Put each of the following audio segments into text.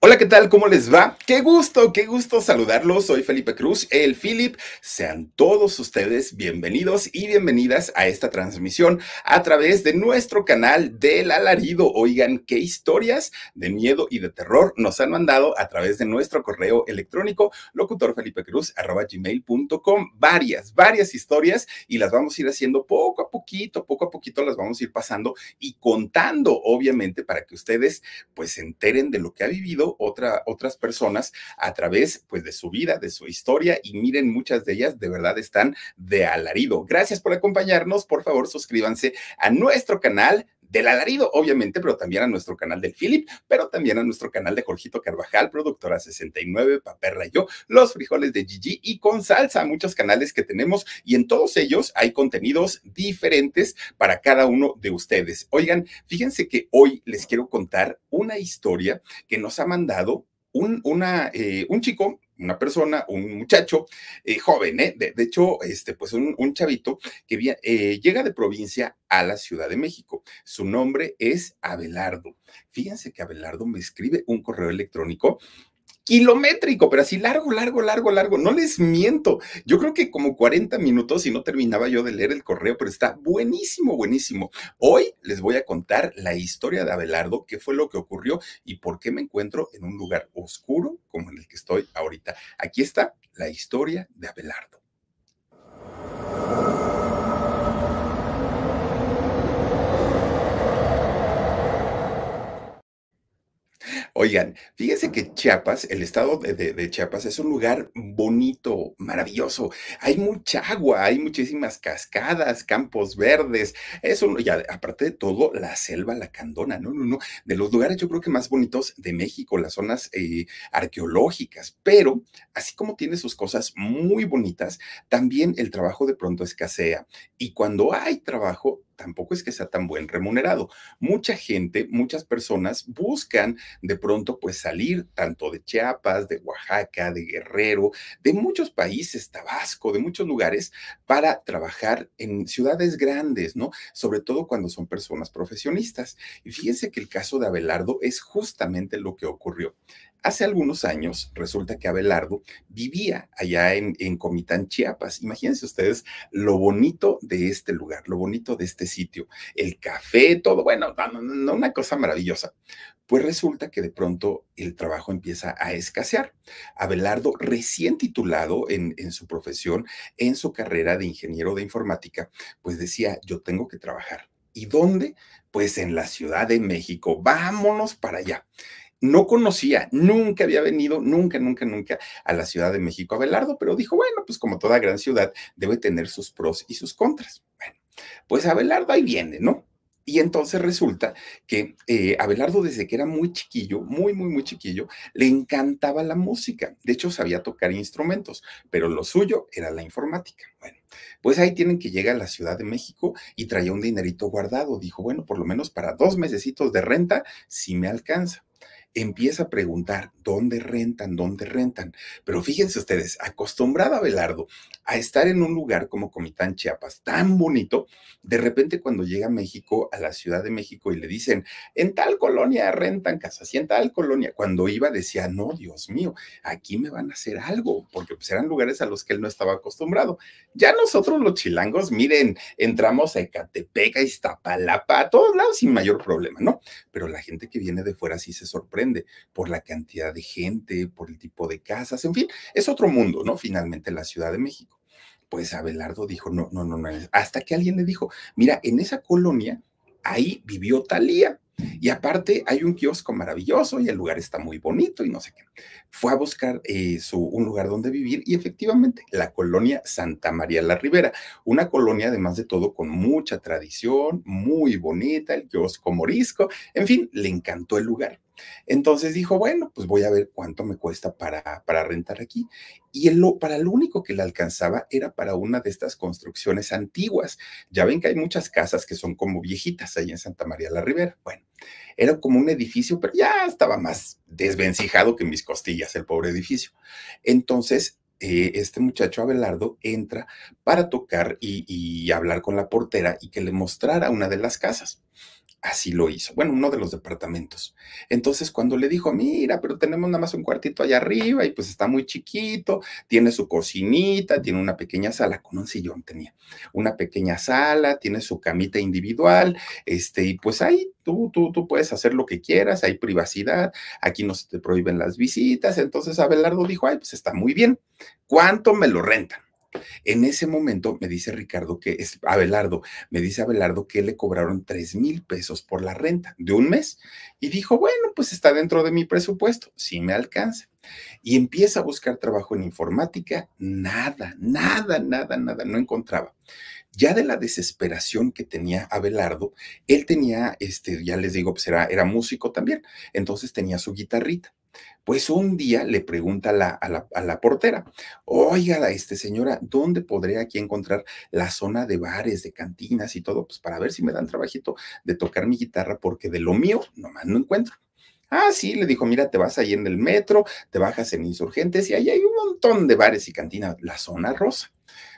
Hola, ¿qué tal? ¿Cómo les va? Qué gusto, qué gusto saludarlos. Soy Felipe Cruz, el Philip. Sean todos ustedes bienvenidos y bienvenidas a esta transmisión a través de nuestro canal del alarido. Oigan, qué historias de miedo y de terror nos han mandado a través de nuestro correo electrónico locutorfelipecruz.com. Varias, varias historias y las vamos a ir haciendo poco a poquito, poco a poquito las vamos a ir pasando y contando, obviamente, para que ustedes pues se enteren de lo que ha vivido otra, otras personas a través pues, de su vida, de su historia, y miren, muchas de ellas de verdad están de alarido. Gracias por acompañarnos, por favor suscríbanse a nuestro canal del alarido, obviamente, pero también a nuestro canal del Philip, pero también a nuestro canal de Jorgito Carvajal, productora 69, Paperra y yo, Los Frijoles de Gigi y con salsa, muchos canales que tenemos y en todos ellos hay contenidos diferentes para cada uno de ustedes. Oigan, fíjense que hoy les quiero contar una historia que nos ha mandado un, eh, un chico una persona, un muchacho eh, joven, ¿eh? De, hecho, este, pues un, un chavito que eh, llega de provincia a la Ciudad de México. Su nombre es Abelardo. Fíjense que Abelardo me escribe un correo electrónico kilométrico, pero así largo, largo, largo, largo. No les miento. Yo creo que como 40 minutos y no terminaba yo de leer el correo, pero está buenísimo, buenísimo. Hoy les voy a contar la historia de Abelardo, qué fue lo que ocurrió y por qué me encuentro en un lugar oscuro como en el que estoy ahorita. Aquí está la historia de Abelardo. Oigan, fíjense que Chiapas, el estado de, Chiapas, es un lugar bonito, maravilloso. Hay mucha agua, hay muchísimas cascadas, campos verdes. Es un, ya, aparte de todo, la selva, la candona, no, no, no. De los lugares yo creo que más bonitos de México, las zonas eh, arqueológicas. Pero, así como tiene sus cosas muy bonitas, también el trabajo de pronto escasea. Y cuando hay trabajo, tampoco es que sea tan buen remunerado. Mucha gente, muchas personas buscan de pronto pues salir tanto de Chiapas, de Oaxaca, de Guerrero, de muchos países, Tabasco, de muchos lugares, para trabajar en ciudades grandes, ¿no? Sobre todo cuando son personas profesionistas. Y fíjense que el caso de Abelardo es justamente lo que ocurrió. Hace algunos años resulta que Abelardo vivía allá en, Comitán, Chiapas. Imagínense ustedes lo bonito de este lugar, lo bonito de este sitio, el café, todo, bueno, una cosa maravillosa. Pues resulta que de pronto el trabajo empieza a escasear. Abelardo, recién titulado en, en su profesión, en su carrera de ingeniero de informática, pues decía, yo tengo que trabajar. ¿Y dónde? Pues en la Ciudad de México. Vámonos para allá no conocía, nunca había venido, nunca, nunca, nunca a la Ciudad de México a Abelardo, pero dijo, bueno, pues como toda gran ciudad debe tener sus pros y sus contras. pues Abelardo ahí viene, ¿no? Y entonces resulta que eh, Abelardo desde que era muy chiquillo, muy, muy, muy chiquillo, le encantaba la música. De hecho, sabía tocar instrumentos, pero lo suyo era la informática. Bueno, pues ahí tienen que llegar a la Ciudad de México y traía un dinerito guardado. Dijo, bueno, por lo menos para dos mesecitos de renta, si me alcanza empieza a preguntar dónde rentan, dónde rentan. Pero fíjense ustedes, acostumbrada Belardo a estar en un lugar como Comitán Chiapas, tan bonito, de repente cuando llega a México, a la Ciudad de México y le dicen, en tal colonia rentan casas y en tal colonia, cuando iba decía, no, Dios mío, aquí me van a hacer algo, porque pues eran lugares a los que él no estaba acostumbrado. Ya nosotros los chilangos, miren, entramos a Ecatepec, a Iztapalapa, a todos lados sin mayor problema, ¿no? Pero la gente que viene de fuera sí se sorprende por la cantidad de gente, por el tipo de casas, en fin, es otro mundo, ¿no? Finalmente la Ciudad de México. Pues Abelardo dijo, no, no, no, hasta que alguien le dijo, mira, en esa colonia, ahí vivió Talía, y aparte hay un kiosco maravilloso y el lugar está muy bonito y no sé qué. Fue a buscar eh, un lugar donde vivir y efectivamente la colonia Santa María la Ribera, una colonia además de todo con mucha tradición, muy bonita, el kiosco morisco, en fin, le encantó el lugar. Entonces dijo, bueno, pues voy a ver cuánto me cuesta para, rentar aquí. Y para lo único que le alcanzaba era para una de estas construcciones antiguas. Ya ven que hay muchas casas que son como viejitas ahí en Santa María la Ribera. Bueno, era como un edificio, pero ya estaba más desvencijado que mis costillas el pobre edificio. Entonces eh, este muchacho Abelardo entra para tocar y, hablar con la portera y que le mostrara una de las casas así lo hizo. Bueno, uno de los departamentos. Entonces, cuando le dijo, mira, pero tenemos nada más un cuartito allá arriba y pues está muy chiquito, tiene su cocinita, tiene una pequeña sala, con un sillón tenía, una pequeña sala, tiene su camita individual, este, y pues ahí tú, tú, tú puedes hacer lo que quieras, hay privacidad, aquí no se te prohíben las visitas. Entonces, Abelardo dijo, ay, pues está muy bien, ¿cuánto me lo rentan? En ese momento me dice Ricardo que es Abelardo, me dice Abelardo que le cobraron tres mil pesos por la renta de un mes y dijo, bueno, pues está dentro de mi presupuesto, si me alcanza. Y empieza a buscar trabajo en informática, nada, nada, nada, nada, no encontraba. Ya de la desesperación que tenía Abelardo, él tenía, este, ya les digo, pues era músico también, entonces tenía su guitarrita pues un día le pregunta a la, a la, a la portera, oiga, este, señora, ¿dónde podré aquí encontrar la zona de bares, de cantinas y todo? Pues para ver si me dan trabajito de tocar mi guitarra, porque de lo mío nomás no encuentro. Ah, sí, le dijo, mira, te vas ahí en el metro, te bajas en Insurgentes y ahí hay un montón de bares y cantinas, la zona rosa.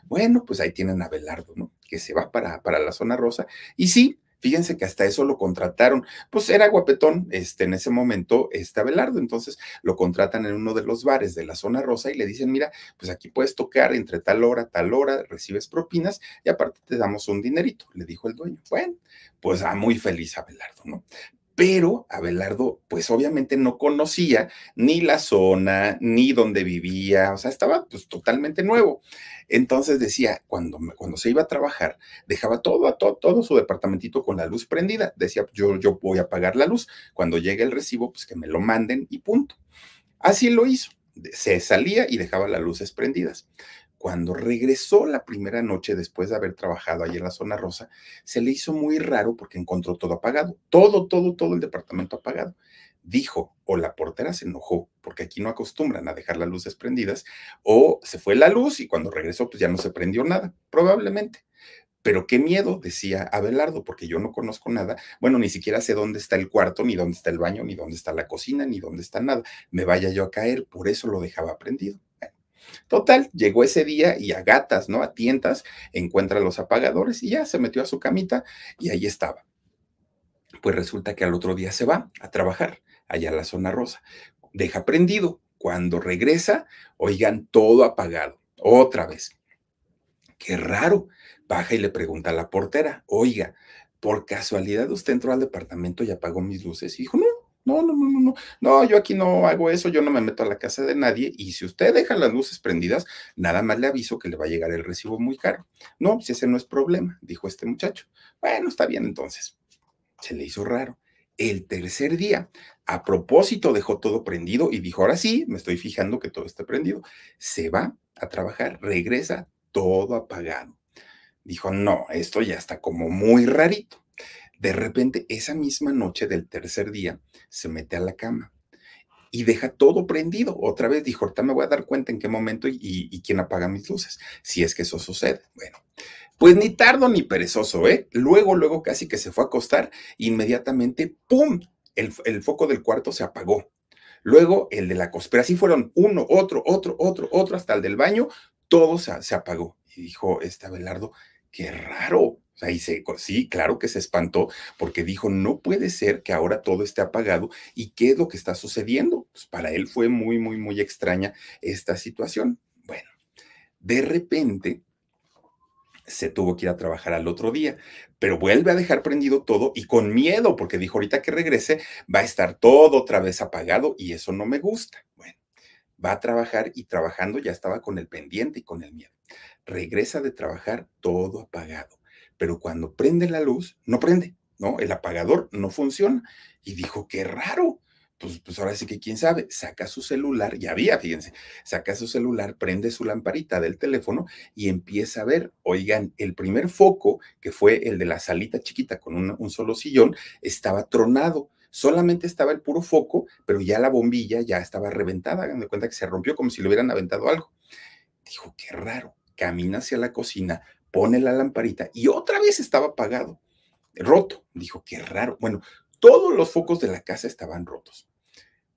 Bueno, pues ahí tienen a Belardo, ¿no? Que se va para, para la zona rosa. Y sí, Fíjense que hasta eso lo contrataron. Pues era guapetón, este, en ese momento, este Abelardo. Entonces lo contratan en uno de los bares de la zona rosa y le dicen, mira, pues aquí puedes tocar entre tal hora, tal hora, recibes propinas y aparte te damos un dinerito, le dijo el dueño. Bueno, pues ah, muy feliz Abelardo, ¿no? pero Abelardo, pues obviamente no conocía ni la zona, ni dónde vivía, o sea, estaba pues totalmente nuevo. Entonces decía, cuando, cuando se iba a trabajar, dejaba todo, todo, todo su departamentito con la luz prendida. Decía, yo, yo voy a apagar la luz. Cuando llegue el recibo, pues que me lo manden y punto. Así lo hizo. Se salía y dejaba las luces prendidas cuando regresó la primera noche después de haber trabajado allí en la zona rosa, se le hizo muy raro porque encontró todo apagado, todo, todo, todo el departamento apagado. Dijo, o la portera se enojó, porque aquí no acostumbran a dejar las luces prendidas, o se fue la luz y cuando regresó pues ya no se prendió nada, probablemente. Pero qué miedo, decía Abelardo, porque yo no conozco nada. Bueno, ni siquiera sé dónde está el cuarto, ni dónde está el baño, ni dónde está la cocina, ni dónde está nada. Me vaya yo a caer, por eso lo dejaba prendido. Total, llegó ese día y a gatas, ¿no? A tientas, encuentra los apagadores y ya se metió a su camita y ahí estaba. Pues resulta que al otro día se va a trabajar allá a la zona rosa. Deja prendido. Cuando regresa, oigan, todo apagado. Otra vez. Qué raro. Baja y le pregunta a la portera, oiga, por casualidad usted entró al departamento y apagó mis luces. Y dijo, no, no, no, no, no, yo aquí no hago eso, yo no me meto a la casa de nadie y si usted deja las luces prendidas, nada más le aviso que le va a llegar el recibo muy caro. No, si ese no es problema, dijo este muchacho. Bueno, está bien entonces. Se le hizo raro. El tercer día, a propósito, dejó todo prendido y dijo, ahora sí, me estoy fijando que todo está prendido. Se va a trabajar, regresa todo apagado. Dijo, no, esto ya está como muy rarito. De repente, esa misma noche del tercer día, se mete a la cama y deja todo prendido. Otra vez dijo, ahorita me voy a dar cuenta en qué momento y, quién apaga mis luces, si es que eso sucede. Bueno, pues ni tardo ni perezoso, ¿eh? Luego, luego casi que se fue a acostar, inmediatamente, ¡pum! El, foco del cuarto se apagó. Luego el de la cospera, así fueron uno, otro, otro, otro, otro, hasta el del baño, todo se, se apagó. Y dijo este Abelardo, qué raro, sí, claro que se espantó porque dijo, no puede ser que ahora todo esté apagado y qué es lo que está sucediendo. Pues, para él fue muy, muy, muy extraña esta situación. Bueno, de repente se tuvo que ir a trabajar al otro día, pero vuelve a dejar prendido todo y con miedo porque dijo, ahorita que regrese va a estar todo otra vez apagado y eso no me gusta. Bueno, va a trabajar y trabajando ya estaba con el pendiente y con el miedo. Regresa de trabajar todo apagado pero cuando prende la luz, no prende, ¿no? El apagador no funciona. Y dijo, qué raro. Pues, pues, ahora sí que quién sabe, saca su celular, ya había, fíjense, saca su celular, prende su lamparita del teléfono y empieza a ver, oigan, el primer foco, que fue el de la salita chiquita con un, solo sillón, estaba tronado solamente estaba el puro foco, pero ya la bombilla ya estaba reventada, hagan de cuenta que se rompió como si le hubieran aventado algo. Dijo, qué raro, camina hacia la cocina, pone la lamparita y otra vez estaba apagado, roto. Dijo, qué raro. Bueno, todos los focos de la casa estaban rotos.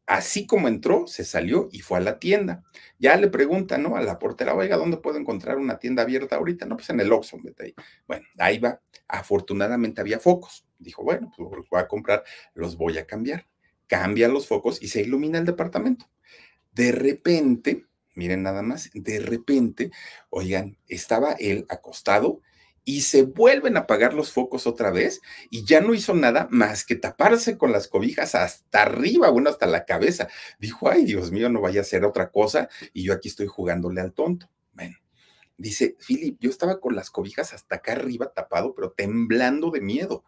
Así como entró, se salió y fue a la tienda. Ya le preguntan, ¿no? A la portera, oiga, ¿dónde puedo encontrar una tienda abierta ahorita? No, pues en el Oxxo, vete ahí. Bueno, ahí va. Afortunadamente había focos. Dijo, bueno, pues los voy a comprar, los voy a cambiar. Cambia los focos y se ilumina el departamento. De repente, miren nada más, de repente, oigan, estaba él acostado y se vuelven a apagar los focos otra vez y ya no hizo nada más que taparse con las cobijas hasta arriba, bueno, hasta la cabeza. Dijo, ay, Dios mío, no vaya a ser otra cosa y yo aquí estoy jugándole al tonto. dice, Philip, yo estaba con las cobijas hasta acá arriba tapado, pero temblando de miedo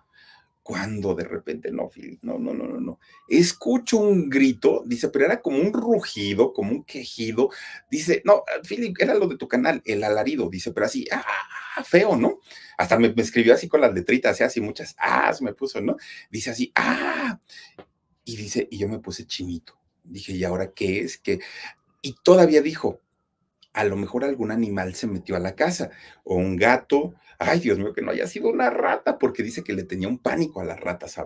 cuando de repente no, Philip, no, no, no, no, no. Escucho un grito, dice, pero era como un rugido, como un quejido. Dice, no, Philip, era lo de tu canal, el alarido, dice, pero así, ah, ah, ah feo, ¿no? Hasta me, escribió así con las letritas, así muchas, ah, me puso, ¿no? Dice así, ah. Y dice, y yo me puse chinito. Dije, ¿y ahora qué es? que Y todavía dijo, a lo mejor algún animal se metió a la casa o un gato. Ay, Dios mío, que no haya sido una rata, porque dice que le tenía un pánico a las ratas a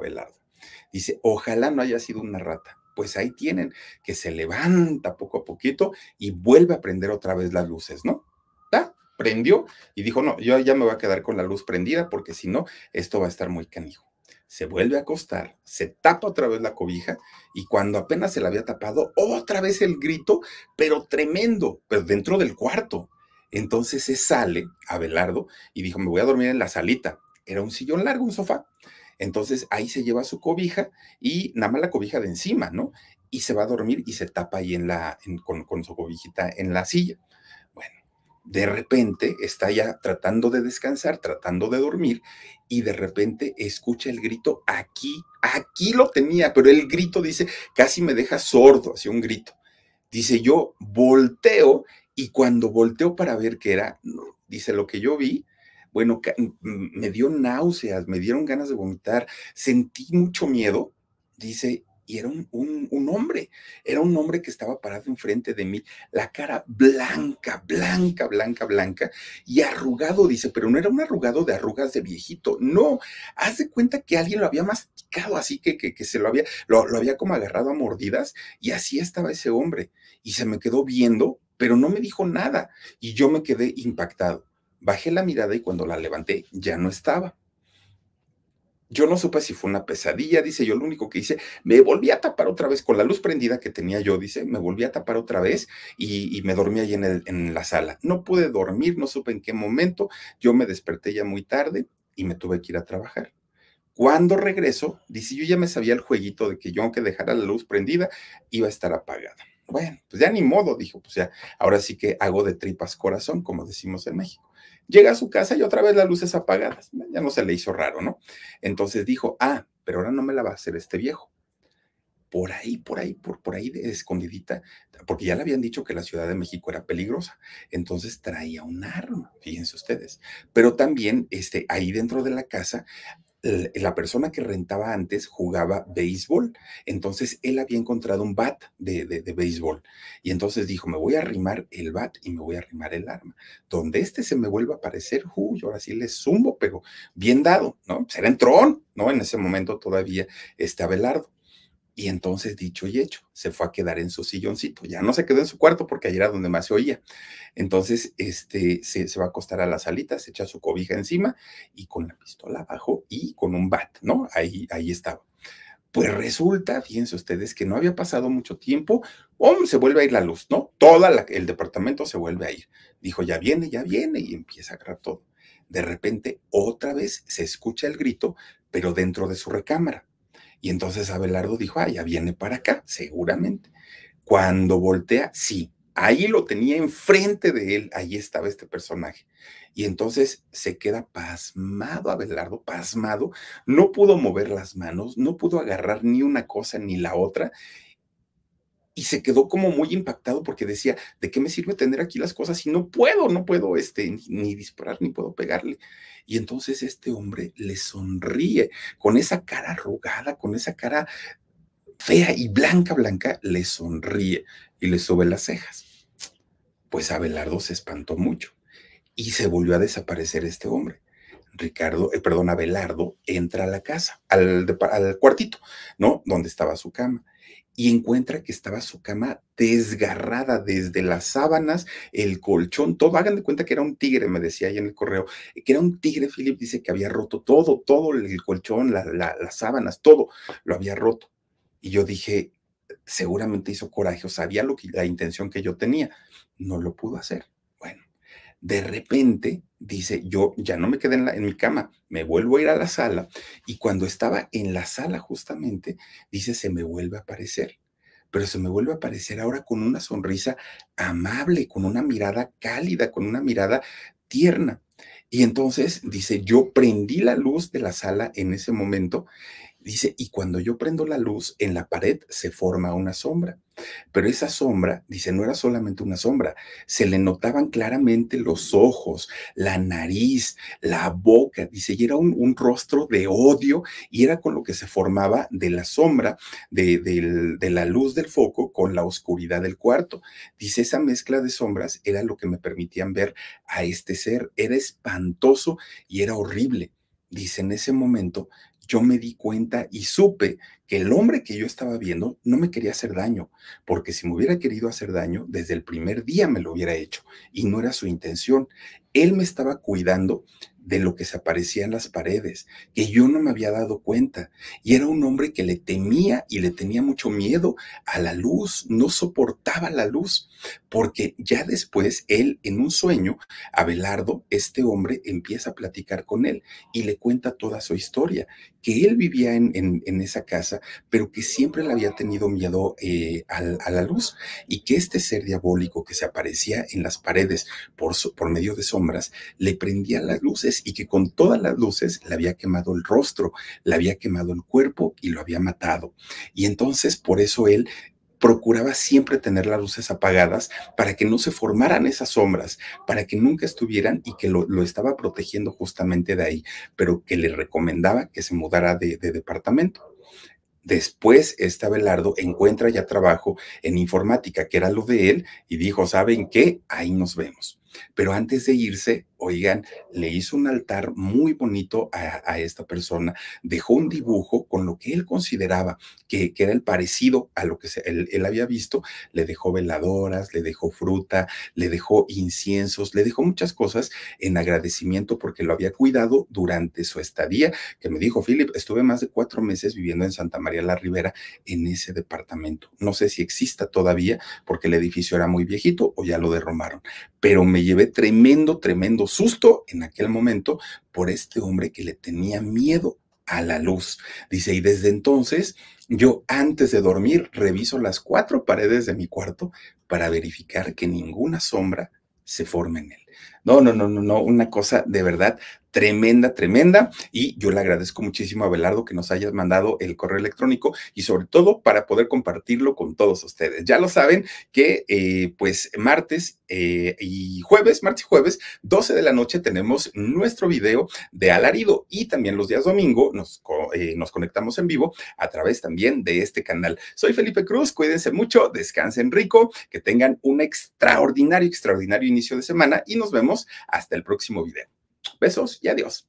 Dice, ojalá no haya sido una rata. Pues ahí tienen que se levanta poco a poquito y vuelve a prender otra vez las luces, ¿no? está Prendió y dijo, no, yo ya me voy a quedar con la luz prendida porque si no, esto va a estar muy canijo se vuelve a acostar, se tapa otra vez la cobija y cuando apenas se la había tapado, otra vez el grito, pero tremendo, pero dentro del cuarto. Entonces se sale Abelardo y dijo, me voy a dormir en la salita. Era un sillón largo, un sofá. Entonces ahí se lleva su cobija y nada más la cobija de encima, ¿no? Y se va a dormir y se tapa ahí en la, con, con su cobijita en la silla de repente está ya tratando de descansar, tratando de dormir, y de repente escucha el grito aquí, aquí lo tenía, pero el grito dice, casi me deja sordo, hacía un grito. Dice, yo volteo y cuando volteo para ver qué era, dice, lo que yo vi, bueno, me dio náuseas, me dieron ganas de vomitar, sentí mucho miedo, dice, y era un, hombre, era un hombre que estaba parado enfrente de mí, la cara blanca, blanca, blanca, blanca y arrugado, dice, pero no era un arrugado de arrugas de viejito, no, haz de cuenta que alguien lo había masticado así que, que, se lo había, lo, lo había como agarrado a mordidas y así estaba ese hombre y se me quedó viendo, pero no me dijo nada y yo me quedé impactado. Bajé la mirada y cuando la levanté ya no estaba. Yo no supe si fue una pesadilla, dice, yo lo único que hice, me volví a tapar otra vez con la luz prendida que tenía yo, dice, me volví a tapar otra vez y, me dormí ahí en, el, en la sala. No pude dormir, no supe en qué momento, yo me desperté ya muy tarde y me tuve que ir a trabajar. Cuando regreso, dice, yo ya me sabía el jueguito de que yo aunque dejara la luz prendida, iba a estar apagada. Bueno, pues ya ni modo, dijo, pues ya, ahora sí que hago de tripas corazón, como decimos en México. Llega a su casa y otra vez las luces apagadas, ya no se le hizo raro, ¿no? Entonces dijo, ah, pero ahora no me la va a hacer este viejo. Por ahí, por ahí, por, por ahí escondidita, porque ya le habían dicho que la Ciudad de México era peligrosa, entonces traía un arma, fíjense ustedes. Pero también este, ahí dentro de la casa eh, la persona que rentaba antes jugaba béisbol, entonces él había encontrado un bat de, béisbol y entonces dijo, me voy a arrimar el bat y me voy a arrimar el arma. Donde este se me vuelva a aparecer, uy, ahora sí le zumbo, pero bien dado, ¿no? Será pues en tron, ¿no? En ese momento todavía este Abelardo. Y entonces, dicho y hecho, se fue a quedar en su silloncito. Ya no se quedó en su cuarto porque ahí era donde más se oía. Entonces, este, se, va a acostar a la salita, se echa su cobija encima y con la pistola abajo y con un bat, ¿no? Ahí, ahí estaba. Pues resulta, fíjense ustedes, que no había pasado mucho tiempo, ¡om! se vuelve a ir la luz, ¿no? Todo el departamento se vuelve a ir. Dijo, ya viene, ya viene, y empieza a agarrar todo. De repente, otra vez se escucha el grito, pero dentro de su recámara y entonces Abelardo dijo, ah, ya viene para acá, seguramente. Cuando voltea, sí, ahí lo tenía enfrente de él, ahí estaba este personaje. Y entonces se queda pasmado Abelardo, pasmado, no pudo mover las manos, no pudo agarrar ni una cosa ni la otra, y se quedó como muy impactado porque decía, ¿de qué me sirve tener aquí las cosas si no puedo, no puedo este, ni, disparar, ni puedo pegarle? Y entonces este hombre le sonríe con esa cara arrugada, con esa cara fea y blanca, blanca, le sonríe y le sube las cejas. Pues Abelardo se espantó mucho y se volvió a desaparecer este hombre. Ricardo, eh, perdón, Abelardo entra a la casa, al, al cuartito, ¿no? Donde estaba su cama y encuentra que estaba su cama desgarrada desde las sábanas, el colchón, todo. Hagan de cuenta que era un tigre, me decía ahí en el correo, que era un tigre, Philip dice que había roto todo, todo el colchón, las sábanas, todo lo había roto. Y yo dije, seguramente hizo coraje o sabía lo que, la intención que yo tenía. No lo pudo hacer de repente dice, yo ya no me quedé en, mi cama, me vuelvo a ir a la sala y cuando estaba en la sala justamente, dice, se me vuelve a aparecer, pero se me vuelve a aparecer ahora con una sonrisa amable, con una mirada cálida, con una mirada tierna. Y entonces dice, yo prendí la luz de la sala en ese momento Dice, y cuando yo prendo la luz, en la pared se forma una sombra. Pero esa sombra, dice, no era solamente una sombra, se le notaban claramente los ojos, la nariz, la boca, dice, y era un, rostro de odio y era con lo que se formaba de la sombra, de, de la luz del foco con la oscuridad del cuarto. Dice, esa mezcla de sombras era lo que me permitían ver a este ser, era espantoso y era horrible. Dice, en ese momento yo me di cuenta y supe que el hombre que yo estaba viendo no me quería hacer daño, porque si me hubiera querido hacer daño, desde el primer día me lo hubiera hecho y no era su intención. Él me estaba cuidando de lo que se aparecía en las paredes, que yo no me había dado cuenta. Y era un hombre que le temía y le tenía mucho miedo a la luz, no soportaba la luz, porque ya después él, en un sueño, Abelardo, este hombre, empieza a platicar con él y le cuenta toda su historia, que él vivía en, en, esa casa, pero que siempre le había tenido miedo eh, a, la luz y que este ser diabólico que se aparecía en las paredes por, por medio de sombras le prendía las luces y que con todas las luces le había quemado el rostro, le había quemado el cuerpo y lo había matado. Y entonces por eso él procuraba siempre tener las luces apagadas para que no se formaran esas sombras, para que nunca estuvieran y que lo, estaba protegiendo justamente de ahí, pero que le recomendaba que se mudara de, de departamento. Después, este Abelardo encuentra ya trabajo en informática, que era lo de él, y dijo, ¿saben qué? Ahí nos vemos. Pero antes de irse, oigan, le hizo un altar muy bonito a, esta persona, dejó un dibujo con lo que él consideraba que, era el parecido a lo que él, había visto, le dejó veladoras, le dejó fruta, le dejó inciensos, le dejó muchas cosas en agradecimiento porque lo había cuidado durante su estadía, que me dijo, Philip, estuve más de cuatro meses viviendo en Santa María la Rivera en ese departamento. No sé si exista todavía porque el edificio era muy viejito o ya lo derrumbaron, pero me llevé tremendo, tremendo susto en aquel momento por este hombre que le tenía miedo a la luz. Dice, y desde entonces yo antes de dormir reviso las cuatro paredes de mi cuarto para verificar que ninguna sombra se forme en él. No, no, no, no, no, una cosa de verdad tremenda, tremenda. Y yo le agradezco muchísimo a Belardo que nos hayas mandado el correo electrónico y sobre todo para poder compartirlo con todos ustedes. Ya lo saben que eh, pues martes eh, y jueves, martes y jueves, 12 de la noche tenemos nuestro video de alarido y también los días domingo nos, eh, nos conectamos en vivo a través también de este canal. Soy Felipe Cruz, cuídense mucho, descansen rico, que tengan un extraordinario, extraordinario inicio de semana y nos vemos hasta el próximo video. Besos y adiós.